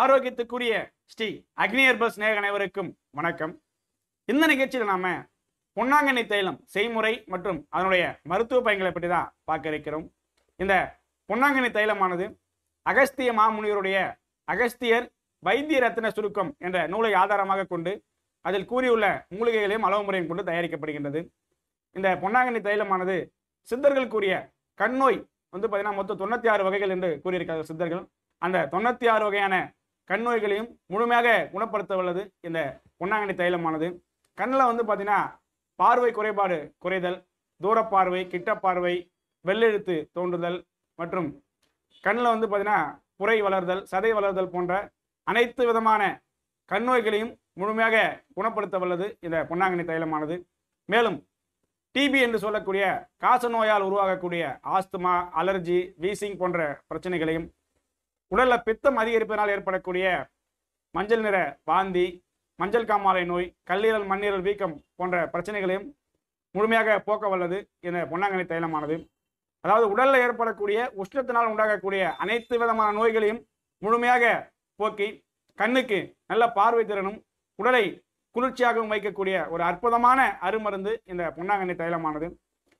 ஆரோக்கியத்துக்குரிய ஸ்ரீ அக்னியர்பஸ் நேக அனைவருக்கும் வணக்கம் இந்த நிகழ்ச்சியில் நாம பொன்னாங்கண்ணி தைலம் செய்முறை மற்றும் அதனுடைய மருத்துவ பயன்களை பற்றி தான் பார்க்க இருக்கிறோம் இந்த பொன்னாங்கண்ணி தைலமானது அகஸ்திய மாமுனிவருடைய அகஸ்தியர் வைத்திய ரத்ன சுருக்கம் என்ற நூலை ஆதாரமாக கொண்டு அதில் கூறியுள்ள மூலிகைகளையும் அளவு முறையும் கொண்டு தயாரிக்கப்படுகின்றது இந்த பொன்னாங்கண்ணி தைலமானது சித்தர்கள் கூறிய கண்ணோய் வந்து பார்த்தீங்கன்னா மொத்தம் தொண்ணூற்றி ஆறு வகைகள் என்று கூறியிருக்கிறார்கள் சித்தர்கள் அந்த தொண்ணூற்றி ஆறு வகையான கண் நோய்களையும் முழுமையாக குணப்படுத்த வல்லது இந்த பொன்னாங்கண்ணி தைலமானது கண்ணில் வந்து பார்த்தீங்கன்னா பார்வை குறைபாடு குறைதல் தூரப்பார்வை கிட்ட பார்வை வெள்ளெழுத்து தோன்றுதல் மற்றும் கண்ணில் வந்து பார்த்தீங்கன்னா புரை வளர்தல் சதை வளர்தல் போன்ற அனைத்து விதமான கண் நோய்களையும் முழுமையாக குணப்படுத்த வல்லது இந்த பொன்னாங்கண்ணி தைலமானது மேலும் டிபி என்று சொல்லக்கூடிய காச நோயால் உருவாகக்கூடிய ஆஸ்துமா அலர்ஜி வீசிங் போன்ற பிரச்சனைகளையும் உடல்ல பித்தம் அதிகரிப்பதனால் ஏற்படக்கூடிய மஞ்சள் நிற வாந்தி மஞ்சள் காமாலை நோய் கல்லீரல் மண்ணீரல் வீக்கம் போன்ற பிரச்சனைகளையும் முழுமையாக போக்க வல்லது இந்த பொன்னாங்கண்ணி தைலமானது அதாவது உடலில் ஏற்படக்கூடிய உஷ்ணத்தினால் உண்டாகக்கூடிய அனைத்து விதமான நோய்களையும் முழுமையாக போக்கி கண்ணுக்கு நல்ல பார்வை திறனும் உடலை குளிர்ச்சியாகவும் வைக்கக்கூடிய ஒரு அற்புதமான அருமருந்து இந்த பொன்னாங்கண்ணி தைலமானது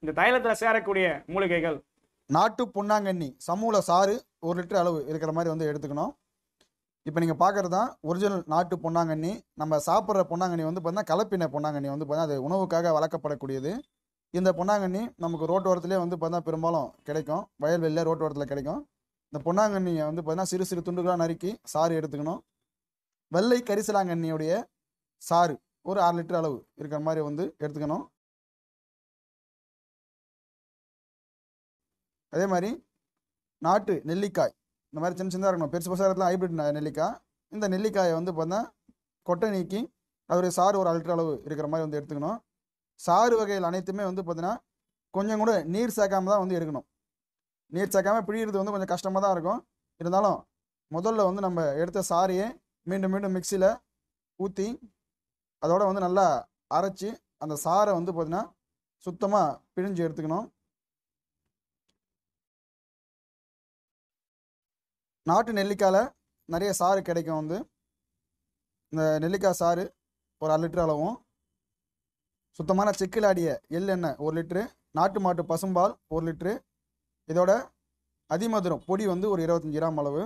இந்த தைலத்தில் சேரக்கூடிய மூலிகைகள் நாட்டு பொன்னாங்கண்ணி சமூல சாறு ஒரு லிட்டர் அளவு இருக்கிற மாதிரி வந்து எடுத்துக்கணும் இப்போ நீங்கள் பார்க்குறது தான் ஒரிஜினல் நாட்டு பொன்னாங்கண்ணி நம்ம சாப்பிட்ற பொன்னாங்கண்ணி வந்து பார்த்தீங்கன்னா கலப்பின பொன்னாங்கண்ணி வந்து பார்த்திங்கன்னா அது உணவுக்காக வளர்க்கப்படக்கூடியது இந்த பொன்னாங்கண்ணி நமக்கு ரோட்டோரத்துலேயே வந்து பார்த்தீங்கன்னா பெரும்பாலும் கிடைக்கும் வயல்வெளியில் ரோட்டோரத்தில் கிடைக்கும் இந்த பொன்னாங்கண்ணியை வந்து பார்த்தீங்கன்னா சிறு சிறு துண்டுகளாக நறுக்கி சாறு எடுத்துக்கணும் வெள்ளை கரிசலாங்கண்ணியுடைய சாறு ஒரு ஆறு லிட்டர் அளவு இருக்கிற மாதிரி வந்து எடுத்துக்கணும் அதே மாதிரி நாட்டு நெல்லிக்காய் இந்த மாதிரி சின்ன சின்னதாக இருக்கணும் பெருசு பெருசாக இருக்கலாம் ஹைப்ரிட் நெல்லிக்காய் இந்த நெல்லிக்காயை வந்து பார்த்தா கொட்டை நீக்கி அதோடைய சாறு ஒரு அல்ட்ரா அளவு இருக்கிற மாதிரி வந்து எடுத்துக்கணும் சாறு வகைகள் அனைத்துமே வந்து பார்த்தீங்கன்னா கொஞ்சம் கூட நீர் சேர்க்காம தான் வந்து எடுக்கணும் நீர் சேர்க்காம பிழியிறது வந்து கொஞ்சம் கஷ்டமாக தான் இருக்கும் இருந்தாலும் முதல்ல வந்து நம்ம எடுத்த சாரியை மீண்டும் மீண்டும் மிக்சியில் ஊற்றி அதோட வந்து நல்லா அரைச்சி அந்த சாரை வந்து பார்த்தீங்கன்னா சுத்தமாக பிழிஞ்சு எடுத்துக்கணும் நாட்டு நெல்லிக்காயில் நிறைய சாறு கிடைக்கும் வந்து இந்த நெல்லிக்காய் சாறு ஒரு அரை லிட்டர் அளவும் சுத்தமான செக்கிலாடிய எள் எண்ணெய் ஒரு லிட்ரு நாட்டு மாட்டு பசும்பால் ஒரு லிட்ரு இதோட அதிமதுரம் பொடி வந்து ஒரு இருபத்தஞ்சி கிராம் அளவு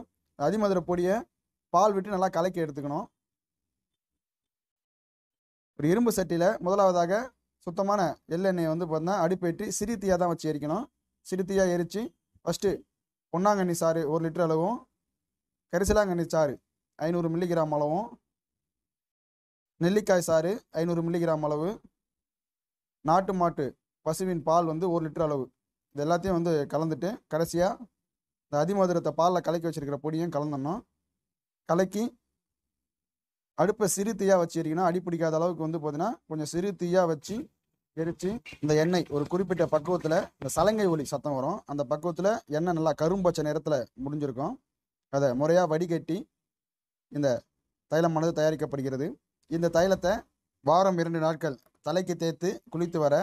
அதிமதுர பொடியை பால் விட்டு நல்லா கலக்கி எடுத்துக்கணும் ஒரு இரும்பு சட்டியில் முதலாவதாக சுத்தமான எள்ளெண்ணெயை வந்து பார்த்தீங்கன்னா அடுப்பேற்றி சிறு தீயாக தான் வச்சு எரிக்கணும் சிறு தீயாக எரித்து ஃபஸ்ட்டு பொன்னாங்கண்ணி சாறு ஒரு லிட்டர் அளவும் கரிசலாங்கண்ணி சாறு ஐநூறு மில்லிகிராம் அளவும் நெல்லிக்காய் சாறு ஐநூறு மில்லிகிராம் அளவு நாட்டு மாட்டு பசுவின் பால் வந்து ஒரு லிட்டர் அளவு இது எல்லாத்தையும் வந்து கலந்துட்டு கடைசியாக இந்த அதிமதுரத்தை பாலில் கலக்கி வச்சுருக்கிற பொடியும் கலந்துடணும் கலக்கி அடுப்பை சிறு தீயாக வச்சுருக்கீங்கன்னா அடி பிடிக்காத அளவுக்கு வந்து பார்த்தீங்கன்னா கொஞ்சம் சிறு தீயாக வச்சு எரித்து இந்த எண்ணெய் ஒரு குறிப்பிட்ட பக்குவத்தில் இந்த சலங்கை ஒளி சத்தம் வரும் அந்த பக்குவத்தில் எண்ணெய் நல்லா கரும்பச்சை நேரத்தில் முடிஞ்சிருக்கும் அதை முறையாக வடிகட்டி இந்த தைலமானது தயாரிக்கப்படுகிறது இந்த தைலத்தை வாரம் இரண்டு நாட்கள் தலைக்கு தேய்த்து குளித்து வர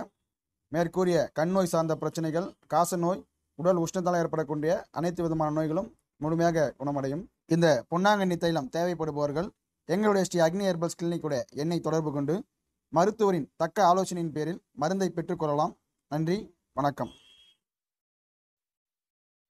மேற்கூறிய கண் நோய் சார்ந்த பிரச்சனைகள் காச நோய் உடல் உஷ்ணத்தால் ஏற்படக்கூடிய அனைத்து விதமான நோய்களும் முழுமையாக குணமடையும் இந்த பொன்னாங்கண்ணி தைலம் தேவைப்படுபவர்கள் எங்களுடைய ஸ்ரீ அக்னி ஹெர்பல்ஸ் கிளினிக்குடைய எண்ணெய் தொடர்பு கொண்டு மருத்துவரின் தக்க ஆலோசனையின் பேரில் மருந்தை பெற்றுக்கொள்ளலாம் நன்றி வணக்கம்